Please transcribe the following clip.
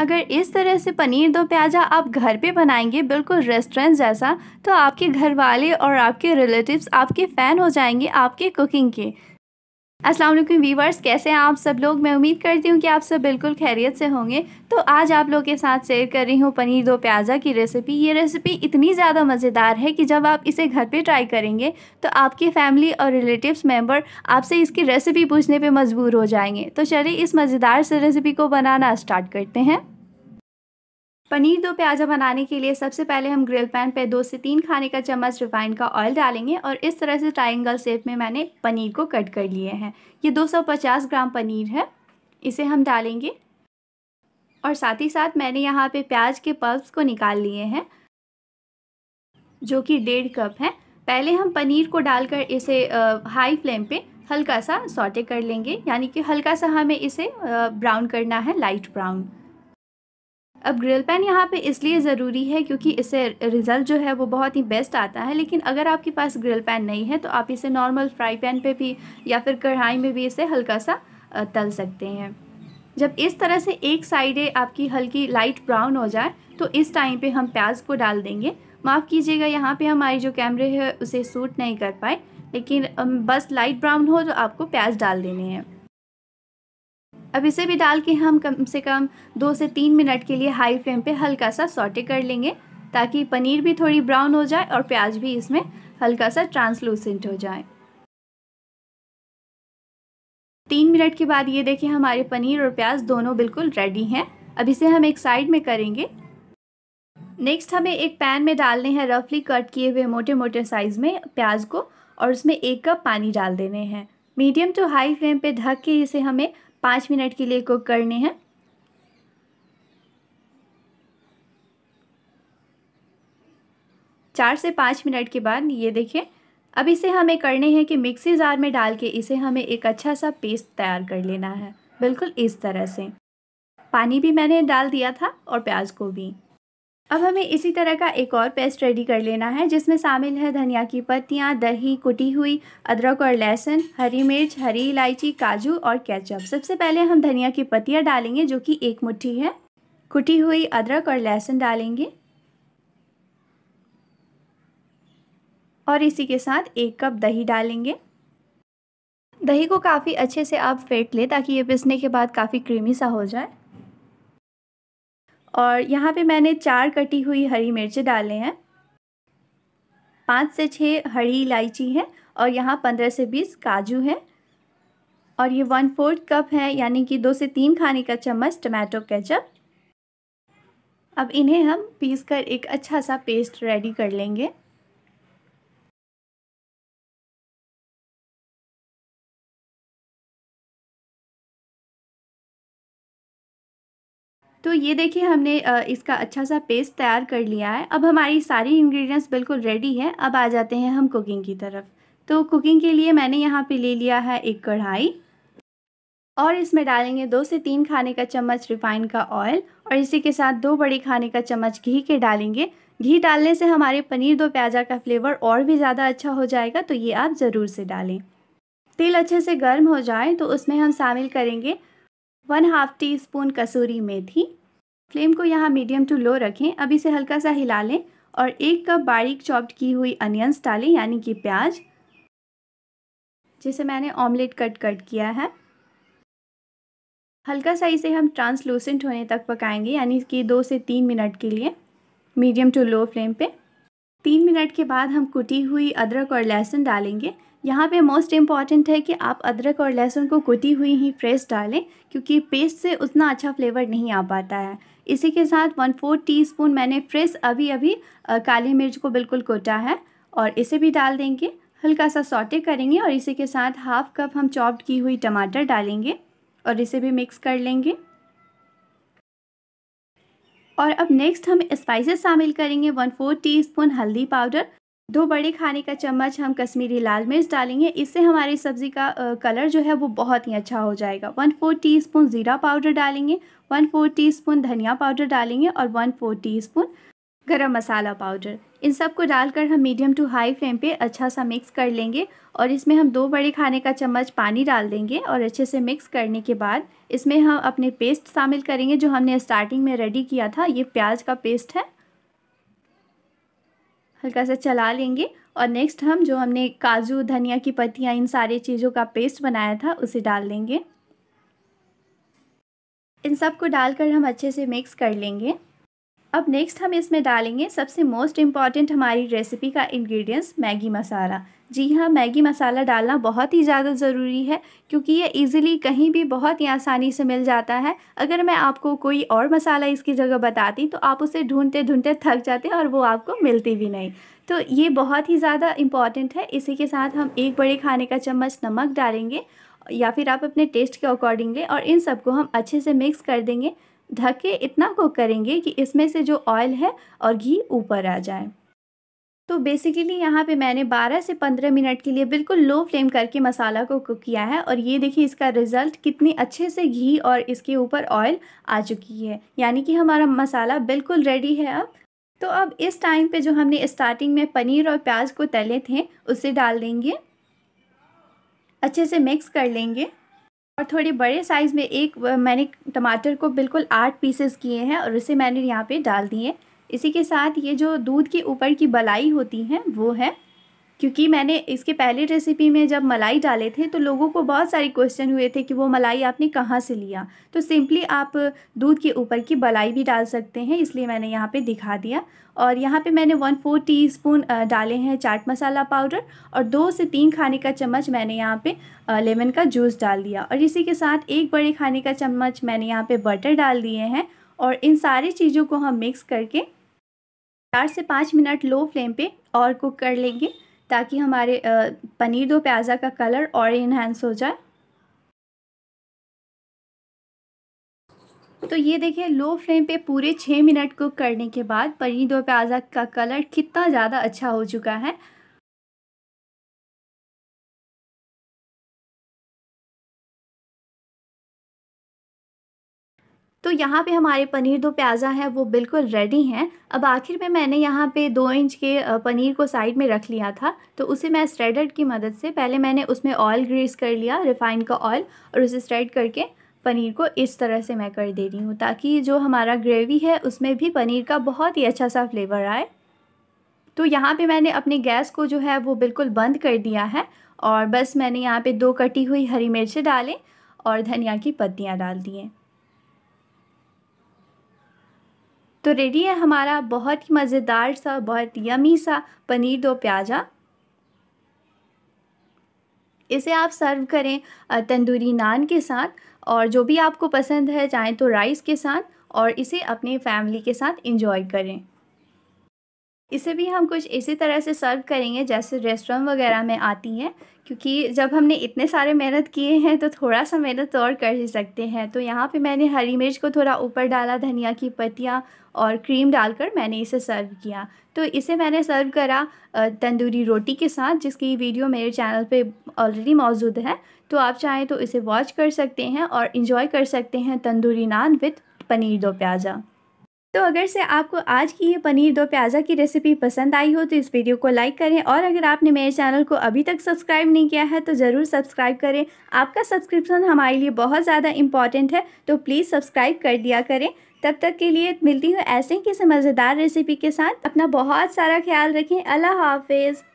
अगर इस तरह से पनीर दो प्याजा आप घर पे बनाएंगे बिल्कुल रेस्टोरेंट जैसा तो आपके घर वाले और आपके रिलेटिव्स आपके फ़ैन हो जाएंगे आपके कुकिंग के असलम वीवर्स कैसे हैं आप सब लोग मैं उम्मीद करती हूँ कि आप सब बिल्कुल खैरियत से होंगे तो आज आप लोग के साथ शेयर कर रही हूँ पनीर दो प्याज़ा की रेसिपी ये रेसिपी इतनी ज़्यादा मज़ेदार है कि जब आप इसे घर पे ट्राई करेंगे तो आपकी फैमिली और रिलेटिव्स मेंबर आपसे इसकी रेसिपी पूछने पे मजबूर हो जाएंगे तो चलिए इस मज़ेदार से रेसिपी को बनाना स्टार्ट करते हैं पनीर दो प्याजा बनाने के लिए सबसे पहले हम ग्रिल पैन पे दो से तीन खाने का चम्मच रिफाइंड का ऑयल डालेंगे और इस तरह से ट्राइंगल शेप में मैंने पनीर को कट कर लिए हैं ये 250 ग्राम पनीर है इसे हम डालेंगे और साथ ही साथ मैंने यहाँ पे प्याज के पल्प्स को निकाल लिए हैं जो कि डेढ़ कप है पहले हम पनीर को डालकर इसे हाई फ्लेम पर हल्का सा सॉटे कर लेंगे यानी कि हल्का सा हमें इसे ब्राउन करना है लाइट ब्राउन अब ग्रिल पेन यहाँ पे इसलिए ज़रूरी है क्योंकि इससे रिज़ल्ट जो है वो बहुत ही बेस्ट आता है लेकिन अगर आपके पास ग्रिल पैन नहीं है तो आप इसे नॉर्मल फ्राई पैन पे भी या फिर कढ़ाई में भी इसे हल्का सा तल सकते हैं जब इस तरह से एक साइड आपकी हल्की लाइट ब्राउन हो जाए तो इस टाइम पे हम प्याज को डाल देंगे माफ़ कीजिएगा यहाँ पे हमारी जो कैमरे है उसे सूट नहीं कर पाए लेकिन बस लाइट ब्राउन हो तो आपको प्याज डाल देने हैं अब इसे भी डाल के हम कम से कम दो से तीन मिनट के लिए हाई फ्लेम पे हल्का सा सॉटे कर लेंगे ताकि पनीर भी थोड़ी ब्राउन हो जाए और प्याज भी इसमें हल्का सा ट्रांसलूसेंट हो जाए तीन मिनट के बाद ये देखिए हमारे पनीर और प्याज दोनों बिल्कुल रेडी हैं अब इसे हम एक साइड में करेंगे नेक्स्ट हमें एक पैन में डालने हैं रफली कट किए हुए मोटे मोटे साइज़ में प्याज को और उसमें एक कप पानी डाल देने हैं मीडियम टू हाई फ्लेम पे ढक के इसे हमें पाँच मिनट के लिए कुक करने हैं चार से पाँच मिनट के बाद ये देखें अब इसे हमें करने हैं कि मिक्सी जार में डाल के इसे हमें एक अच्छा सा पेस्ट तैयार कर लेना है बिल्कुल इस तरह से पानी भी मैंने डाल दिया था और प्याज को भी अब हमें इसी तरह का एक और पेस्ट रेडी कर लेना है जिसमें शामिल है धनिया की पत्तियाँ दही कुटी हुई अदरक और लहसुन हरी मिर्च हरी इलायची काजू और केचप सबसे पहले हम धनिया की पत्तियाँ डालेंगे जो कि एक मुट्ठी है कुटी हुई अदरक और लहसुन डालेंगे और इसी के साथ एक कप दही डालेंगे दही को काफ़ी अच्छे से आप फेंट लें ताकि ये पिसने के बाद काफ़ी क्रीमी सा हो जाए और यहाँ पे मैंने चार कटी हुई हरी मिर्च डाले हैं पाँच से छः हरी इलायची है और यहाँ पंद्रह से बीस काजू है और ये वन फोर्थ कप है यानी कि दो से तीन खाने का चम्मच टमाटो केचप अब इन्हें हम पीस कर एक अच्छा सा पेस्ट रेडी कर लेंगे तो ये देखिए हमने इसका अच्छा सा पेस्ट तैयार कर लिया है अब हमारी सारी इंग्रेडिएंट्स बिल्कुल रेडी है अब आ जाते हैं हम कुकिंग की तरफ तो कुकिंग के लिए मैंने यहाँ पे ले लिया है एक कढ़ाई और इसमें डालेंगे दो से तीन खाने का चम्मच रिफाइन का ऑयल और इसी के साथ दो बड़े खाने का चम्मच घी के डालेंगे घी डालने से हमारे पनीर दो प्याजा का फ्लेवर और भी ज़्यादा अच्छा हो जाएगा तो ये आप ज़रूर से डालें तेल अच्छे से गर्म हो जाए तो उसमें हम शामिल करेंगे वन हाफ टी स्पून कसूरी मेथी फ्लेम को यहाँ मीडियम टू लो रखें अब इसे हल्का सा हिला लें और एक कप बारीक चॉप्ड की हुई अनियंस डालें यानी कि प्याज जिसे मैंने ऑमलेट कट कट किया है हल्का सा इसे हम ट्रांसलूसेंट होने तक पकाएंगे यानी कि दो से तीन मिनट के लिए मीडियम टू लो फ्लेम पे तीन मिनट के बाद हम कुटी हुई अदरक और लहसुन डालेंगे यहाँ पे मोस्ट इम्पॉर्टेंट है कि आप अदरक और लहसुन को कुटी हुई ही फ्रेश डालें क्योंकि पेस्ट से उतना अच्छा फ्लेवर नहीं आ पाता है इसी के साथ वन फोर्थ टी स्पून मैंने फ्रेश अभी अभी काली मिर्च को बिल्कुल कोटा है और इसे भी डाल देंगे हल्का सा सॉटे करेंगे और इसी के साथ हाफ कप हम चॉप्ड की हुई टमाटर डालेंगे और इसे भी मिक्स कर लेंगे और अब नेक्स्ट हम स्पाइसेस शामिल करेंगे वन फोर टी स्पून हल्दी पाउडर दो बड़े खाने का चम्मच हम कश्मीरी लाल मिर्च डालेंगे इससे हमारी सब्ज़ी का कलर जो है वो बहुत ही अच्छा हो जाएगा वन फोर टी स्पून ज़ीरा पाउडर डालेंगे वन फोर टी स्पून धनिया पाउडर डालेंगे और वन फोर टी स्पून गरम मसाला पाउडर इन सब को डालकर हम मीडियम टू हाई फ्लेम पे अच्छा सा मिक्स कर लेंगे और इसमें हम दो बड़े खाने का चम्मच पानी डाल देंगे और अच्छे से मिक्स करने के बाद इसमें हम अपने पेस्ट शामिल करेंगे जो हमने स्टार्टिंग में रेडी किया था ये प्याज का पेस्ट है हल्का सा चला लेंगे और नेक्स्ट हम जो हमने काजू धनिया की पत्तियाँ इन सारी चीज़ों का पेस्ट बनाया था उसे डाल देंगे इन सब को डालकर हम अच्छे से मिक्स कर लेंगे अब नेक्स्ट हम इसमें डालेंगे सबसे मोस्ट इम्पॉर्टेंट हमारी रेसिपी का इंग्रेडिएंट्स मैगी मसाला जी हाँ मैगी मसाला डालना बहुत ही ज़्यादा ज़रूरी है क्योंकि ये इजीली कहीं भी बहुत ही आसानी से मिल जाता है अगर मैं आपको कोई और मसाला इसकी जगह बताती तो आप उसे ढूंढते ढूंढते थक जाते और वो आपको मिलती भी नहीं तो ये बहुत ही ज़्यादा इम्पॉर्टेंट है इसी के साथ हम एक बड़े खाने का चम्मच नमक डालेंगे या फिर आप अपने टेस्ट के अकॉर्डिंग लें और इन सबको हम अच्छे से मिक्स कर देंगे ढक के इतना कुक करेंगे कि इसमें से जो ऑयल है और घी ऊपर आ जाए तो बेसिकली यहाँ पे मैंने 12 से 15 मिनट के लिए बिल्कुल लो फ्लेम करके मसाला को कुक किया है और ये देखिए इसका रिज़ल्ट कितने अच्छे से घी और इसके ऊपर ऑयल आ चुकी है यानी कि हमारा मसाला बिल्कुल रेडी है अब तो अब इस टाइम पे जो हमने स्टार्टिंग में पनीर और प्याज को तले थे उसे डाल देंगे अच्छे से मिक्स कर लेंगे और थोड़े बड़े साइज़ में एक मैंने टमाटर को बिल्कुल आठ पीसेस किए हैं और उसे मैंने यहाँ पे डाल दिए इसी के साथ ये जो दूध के ऊपर की बलाई होती है वो है क्योंकि मैंने इसके पहले रेसिपी में जब मलाई डाले थे तो लोगों को बहुत सारे क्वेश्चन हुए थे कि वो मलाई आपने कहाँ से लिया तो सिंपली आप दूध के ऊपर की बलाई भी डाल सकते हैं इसलिए मैंने यहाँ पे दिखा दिया और यहाँ पे मैंने वन फोर टी स्पून डाले हैं चाट मसाला पाउडर और दो से तीन खाने का चम्मच मैंने यहाँ पर लेमन का जूस डाल दिया और इसी के साथ एक बड़े खाने का चम्मच मैंने यहाँ पर बटर डाल दिए हैं और इन सारी चीज़ों को हम मिक्स करके चार से पाँच मिनट लो फ्लेम पे और कुक कर लेंगे ताकि हमारे पनीर दो प्याज़ा का कलर और इन्हेंस हो जाए तो ये देखिए लो फ्लेम पे पूरे छः मिनट कुक करने के बाद पनीर दो प्याज़ा का कलर कितना ज़्यादा अच्छा हो चुका है तो यहाँ पे हमारे पनीर दो प्याज़ा है वो बिल्कुल रेडी हैं अब आखिर में मैंने यहाँ पे दो इंच के पनीर को साइड में रख लिया था तो उसे मैं स्ट्रेडर की मदद से पहले मैंने उसमें ऑयल ग्रीस कर लिया रिफाइंड का ऑयल और उसे स्ट्रेड करके पनीर को इस तरह से मैं कर दे रही हूँ ताकि जो हमारा ग्रेवी है उसमें भी पनीर का बहुत ही अच्छा सा फ्लेवर आए तो यहाँ पर मैंने अपने गैस को जो है वो बिल्कुल बंद कर दिया है और बस मैंने यहाँ पर दो कटी हुई हरी मिर्चें डालें और धनिया की पत्तियाँ डाल दी हैं तो रेडी है हमारा बहुत ही मज़ेदार सा बहुत यमी सा पनीर दो प्याजा इसे आप सर्व करें तंदूरी नान के साथ और जो भी आपको पसंद है चाहे तो राइस के साथ और इसे अपने फैमिली के साथ इंजॉय करें इसे भी हम कुछ इसी तरह से सर्व करेंगे जैसे रेस्टोरेंट वगैरह में आती है क्योंकि जब हमने इतने सारे मेहनत किए हैं तो थोड़ा सा मेहनत तो और कर ही सकते हैं तो यहाँ पे मैंने हरी मिर्च को थोड़ा ऊपर डाला धनिया की पत्तियाँ और क्रीम डालकर मैंने इसे सर्व किया तो इसे मैंने सर्व करा तंदूरी रोटी के साथ जिसकी वीडियो मेरे चैनल पे ऑलरेडी मौजूद है तो आप चाहें तो इसे वॉच कर सकते हैं और इन्जॉय कर सकते हैं तंदूरी नान विथ पनीर दो प्याज़ा तो अगर से आपको आज की ये पनीर दो प्याज़ा की रेसिपी पसंद आई हो तो इस वीडियो को लाइक करें और अगर आपने मेरे चैनल को अभी तक सब्सक्राइब नहीं किया है तो ज़रूर सब्सक्राइब करें आपका सब्सक्रिप्शन हमारे लिए बहुत ज़्यादा इंपॉर्टेंट है तो प्लीज़ सब्सक्राइब कर दिया करें तब तक के लिए मिलती हूँ ऐसे ही किसी मज़ेदार रेसिपी के साथ अपना बहुत सारा ख्याल रखें अल्लाह हाफिज़